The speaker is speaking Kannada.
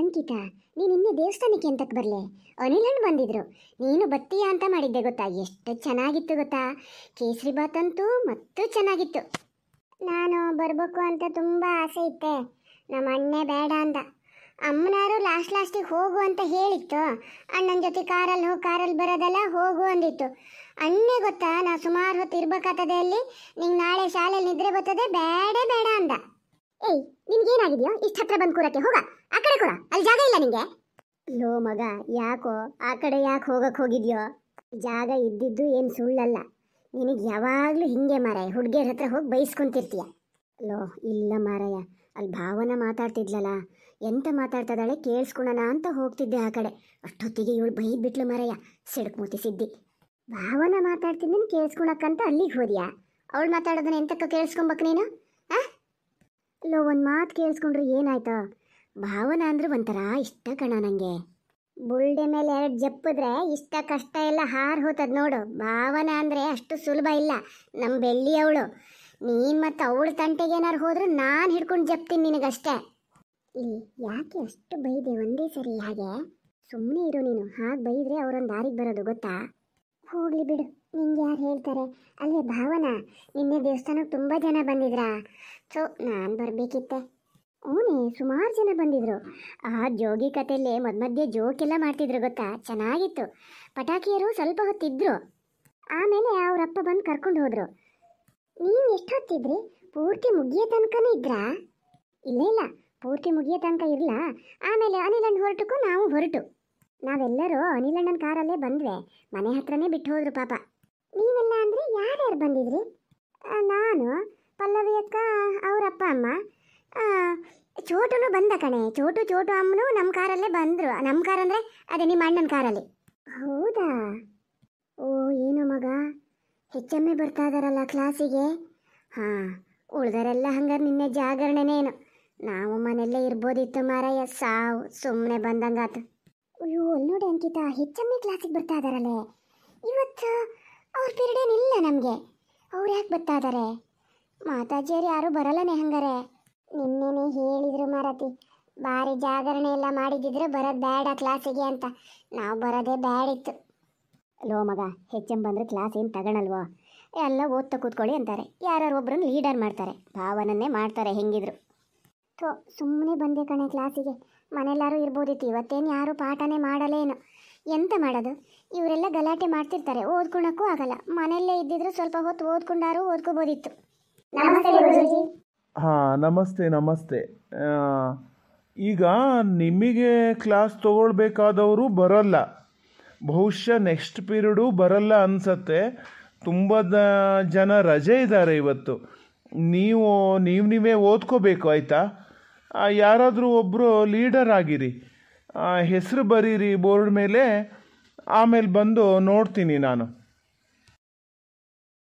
ಅಂಕಿತಾ ನೀನು ನಿನ್ನೆ ದೇವಸ್ಥಾನಕ್ಕೆ ಎಂತಕ್ಕೆ ಬರಲೆ ಅನಿಲಣ್ಣ ಬಂದಿದ್ರು ನೀನು ಬತ್ತೀಯ ಅಂತ ಮಾಡಿದ್ದೆ ಗೊತ್ತಾ ಎಷ್ಟು ಚೆನ್ನಾಗಿತ್ತು ಗೊತ್ತಾ ಕೇಸರಿ ಬಾತ್ ಅಂತೂ ಮತ್ತು ಚೆನ್ನಾಗಿತ್ತು ನಾನು ಬರಬೇಕು ಅಂತ ತುಂಬ ಆಸೆ ಇತ್ತೆ ನಮ್ಮ ಅಣ್ಣೆ ಬೇಡ ಅಂದ ಅಮ್ಮನಾರು ಲಾಸ್ಟ್ ಲಾಸ್ಟಿಗೆ ಹೋಗು ಅಂತ ಹೇಳಿತ್ತು ಅಣ್ಣನ ಜೊತೆ ಕಾರಲ್ಲಿ ಹೋಗಿ ಕಾರಲ್ಲಿ ಬರೋದೆಲ್ಲ ಹೋಗು ಅಂದಿತ್ತು ಅಣ್ಣೆ ಗೊತ್ತಾ ನಾ ಸುಮಾರು ಹೊತ್ತು ಇರ್ಬೇಕಾಗ್ತದೆ ಅಲ್ಲಿ ನಿಂಗೆ ನಾಳೆ ಶಾಲೆಯಲ್ಲಿ ನಿದ್ರೆ ಬರ್ತದೆ ಬೇಡ ಬೇಡ ಅಂದ ಏಯ್ ಏನಾಗಿದೆಯೋ ಇಷ್ಟು ಹತ್ರ ಬಂದು ಕೂರಕ್ಕೆ ಹೋಗ ಆ ಕಡೆ ಕೊಡ ಅಲ್ಲಿ ಜಾಗ ಇಲ್ಲ ನಿಂಗೆ ಲೋ ಮಗ ಯಾಕೋ ಆ ಕಡೆ ಯಾಕೆ ಹೋಗಕ್ಕೆ ಹೋಗಿದ್ಯೋ ಜಾಗ ಇದ್ದಿದ್ದು ಏನು ಸುಳ್ಳಲ್ಲ ನಿನಗೆ ಯಾವಾಗಲೂ ಹಿಂಗೆ ಮಾರಾಯ ಹುಡುಗಿಯರ ಹತ್ರ ಹೋಗಿ ಬೈಸ್ಕೊಂತಿರ್ತೀಯ ಲೋ ಇಲ್ಲ ಮಾರಾಯ ಅಲ್ಲಿ ಭಾವನ ಮಾತಾಡ್ತಿದ್ಲಲ್ಲ ಎಂತ ಮಾತಾಡ್ತದಾಳೆ ಕೇಳಿಸ್ಕೊಳೋಣ ಅಂತ ಹೋಗ್ತಿದ್ದೆ ಆ ಕಡೆ ಅಷ್ಟೊತ್ತಿಗೆ ಇವಳು ಬೈ ಬಿಟ್ಲು ಮಾರಾಯ ಸಿಡಕ್ ಮೂತಿ ಸಿದ್ದಿ ಭಾವನ ಮಾತಾಡ್ತಿದ್ದೀನಿ ಕೇಳಿಸ್ಕೊಳಕ್ಕಂತ ಅಲ್ಲಿಗೆ ಹೋದ್ಯಾ ಅವಳು ಮಾತಾಡೋದನ್ನ ಎಂತಕ್ಕ ಕೇಳಿಸ್ಕೊಂಬಕ್ ನೀನು ಲೋ ಒಂದು ಮಾತು ಕೇಳಿಸ್ಕೊಂಡ್ರೆ ಏನಾಯ್ತು ಭಾವನ ಅಂದ್ರೆ ಒಂಥರ ಇಷ್ಟ ಕಣ ನನಗೆ ಬುಲ್ಡೆ ಮೇಲೆ ಎರಡು ಜಪ್ಪಿದ್ರೆ ಇಷ್ಟ ಕಷ್ಟ ಎಲ್ಲ ಹಾರು ಹೋತದ್ ನೋಡು ಭಾವನ ಅಂದರೆ ಅಷ್ಟು ಸುಲಭ ಇಲ್ಲ ನಮ್ಮ ಬೆಳ್ಳಿ ಅವಳು ನೀನು ಮತ್ತು ಅವಳ ತಂಟೆಗೇನಾರು ಹೋದ್ರೆ ನಾನು ಹಿಡ್ಕೊಂಡು ಜಪ್ತೀನಿ ನಿನಗಷ್ಟೇ ಯಾಕೆ ಅಷ್ಟು ಬೈದೆ ಒಂದೇ ಸರಿ ಹಾಗೆ ಸುಮ್ಮನೆ ಇರು ನೀನು ಹಾಗೆ ಬೈದರೆ ಅವರೊಂದು ದಾರಿಗೆ ಬರೋದು ಗೊತ್ತಾ ಹೋಗಲಿ ಬಿಡು ನಿಂಗೆ ಯಾರು ಹೇಳ್ತಾರೆ ಅಲ್ಲೇ ಭಾವನಾ ನಿನ್ನೆ ದೇವಸ್ಥಾನಕ್ಕೆ ತುಂಬ ಜನ ಬಂದಿದ್ರಾ ಸೊ ನಾನು ಬರಬೇಕಿತ್ತೆ ಹ್ಞೂ ಸುಮಾರು ಜನ ಬಂದಿದ್ರು ಆ ಜೋಗಿ ಕಥೆಯಲ್ಲೇ ಮಧ್ಯ ಮಧ್ಯೆ ಜೋಕೆಲ್ಲ ಮಾಡ್ತಿದ್ರು ಗೊತ್ತಾ ಚೆನ್ನಾಗಿತ್ತು ಪಟಾಕಿಯರು ಸ್ವಲ್ಪ ಹೊತ್ತಿದ್ರು ಆಮೇಲೆ ಅವರಪ್ಪ ಬಂದು ಕರ್ಕೊಂಡು ಹೋದರು ನೀವು ಎಷ್ಟು ಹೊತ್ತಿದ್ರಿ ಪೂರ್ತಿ ಮುಗಿಯೋ ತನಕನೂ ಇದ್ರಾ ಇಲ್ಲ ಇಲ್ಲ ಪೂರ್ತಿ ಮುಗಿಯೋ ತನಕ ಇರಲ್ಲ ಆಮೇಲೆ ಅನಿಲಣ್ಣ ಹೊರಟಕ್ಕೂ ನಾವು ಹೊರಟು ನಾವೆಲ್ಲರೂ ಅನಿಲಣ್ಣನ ಕಾರಲ್ಲೇ ಬಂದ್ವಿ ಮನೆ ಹತ್ರನೇ ಬಿಟ್ಟು ಹೋದ್ರು ಪಾಪ ನೀವೆಲ್ಲ ಅಂದರೆ ಯಾರ್ಯಾರು ಬಂದಿದ್ರಿ ನಾನು ಪಲ್ಲವಿ ಅಕ್ಕ ಅವರಪ್ಪ ಅಮ್ಮ ಚೋಟುನು ಬಂದ ಕಣೆ ಚೋಟು ಚೋಟು ಅಮ್ಮನು ನಮ್ಮ ಕಾರಲ್ಲೇ ಬಂದರು ನಮ್ಮ ಕಾರ್ ಅಂದರೆ ಅದೇ ನಿಮ್ಮ ಅಣ್ಣನ ಕಾರಲ್ಲಿ ಹೌದಾ ಓ ಏನು ಮಗ ಹೆಚ್ಚಮ್ಮೆ ಬರ್ತಾ ಇದಾರಲ್ಲ ಕ್ಲಾಸಿಗೆ ಹಾಂ ಉಳ್ದರೆಲ್ಲ ಹಂಗಾರೆ ನಿನ್ನೆ ಜಾಗರಣೆನೇನು ನಾವು ಮನೆಯಲ್ಲೇ ಇರ್ಬೋದಿತ್ತು ಮಾರಯ್ಯ ಸಾವು ಸುಮ್ಮನೆ ಬಂದಂಗಾತು ಅಯ್ಯೋ ನೋಡಿ ಅಂಕಿತ ಹೆಚ್ಚಮ್ಮಿ ಕ್ಲಾಸಿಗೆ ಬರ್ತಾ ಇದಾರಲ್ಲ ಇವತ್ತು ಅವ್ರ ಪೀರಿಯಡ್ ಏನಿಲ್ಲ ನಮಗೆ ಅವ್ರು ಯಾಕೆ ಬರ್ತಾ ಇದ್ದಾರೆ ಮಾತಾಚೇರಿ ಯಾರೂ ಬರಲ್ಲನೆ ಹಂಗಾರೆ ನಿನ್ನೆನೆ ಹೇಳಿದ್ರು ಮಾರತಿ ಭಾರಿ ಜಾಗರಣೆ ಎಲ್ಲ ಮಾಡಿದ್ದಿದ್ರೆ ಬರೋದು ಬೇಡ ಕ್ಲಾಸಿಗೆ ಅಂತ ನಾವು ಬರೋದೇ ಇತ್ತು ಲೋ ಮಗ ಎಮ್ ಬಂದರೆ ಕ್ಲಾಸ್ ಏನು ತಗೊಳಲ್ವೋ ಎಲ್ಲ ಓದ್ತಾ ಕೂತ್ಕೊಳ್ಳಿ ಅಂತಾರೆ ಯಾರು ಒಬ್ಬರನ್ನು ಲೀಡರ್ ಮಾಡ್ತಾರೆ ಭಾವನನ್ನೇ ಮಾಡ್ತಾರೆ ಹೆಂಗಿದ್ರು ಸೊ ಸುಮ್ಮನೆ ಬಂದೆ ಕಣೆ ಕ್ಲಾಸಿಗೆ ಮನೆಯಲ್ಲಾರು ಇರ್ಬೋದಿತ್ತು ಇವತ್ತೇನು ಯಾರು ಪಾಠನೇ ಮಾಡಲೇನು ಎಂತ ಮಾಡೋದು ಇವರೆಲ್ಲ ಗಲಾಟೆ ಮಾಡ್ತಿರ್ತಾರೆ ಓದ್ಕೊಳಕ್ಕೂ ಆಗಲ್ಲ ಮನೆಯಲ್ಲೇ ಇದ್ದಿದ್ರು ಸ್ವಲ್ಪ ಹೊತ್ತು ಓದ್ಕೊಂಡಾರು ಓದ್ಕೋಬೋದಿತ್ತು ಹಾಂ ನಮಸ್ತೆ ನಮಸ್ತೆ ಈಗ ನಿಮಗೆ ಕ್ಲಾಸ್ ತಗೊಳ್ಬೇಕಾದವರು ಬರಲ್ಲ ಬಹುಶಃ ನೆಕ್ಸ್ಟ್ ಪೀರಿಯಡು ಬರಲ್ಲ ಅನಿಸತ್ತೆ ತುಂಬ ಜನ ರಜೆ ಇದ್ದಾರೆ ಇವತ್ತು ನೀವು ನೀವು ನೀವೇ ಓದ್ಕೋಬೇಕು ಆಯಿತಾ ಯಾರಾದರೂ ಒಬ್ಬರು ಲೀಡರ್ ಆಗಿರಿ ಹೆಸರು ಬರೀರಿ ಬೋರ್ಡ್ ಮೇಲೆ ಆಮೇಲೆ ಬಂದು ನೋಡ್ತೀನಿ ನಾನು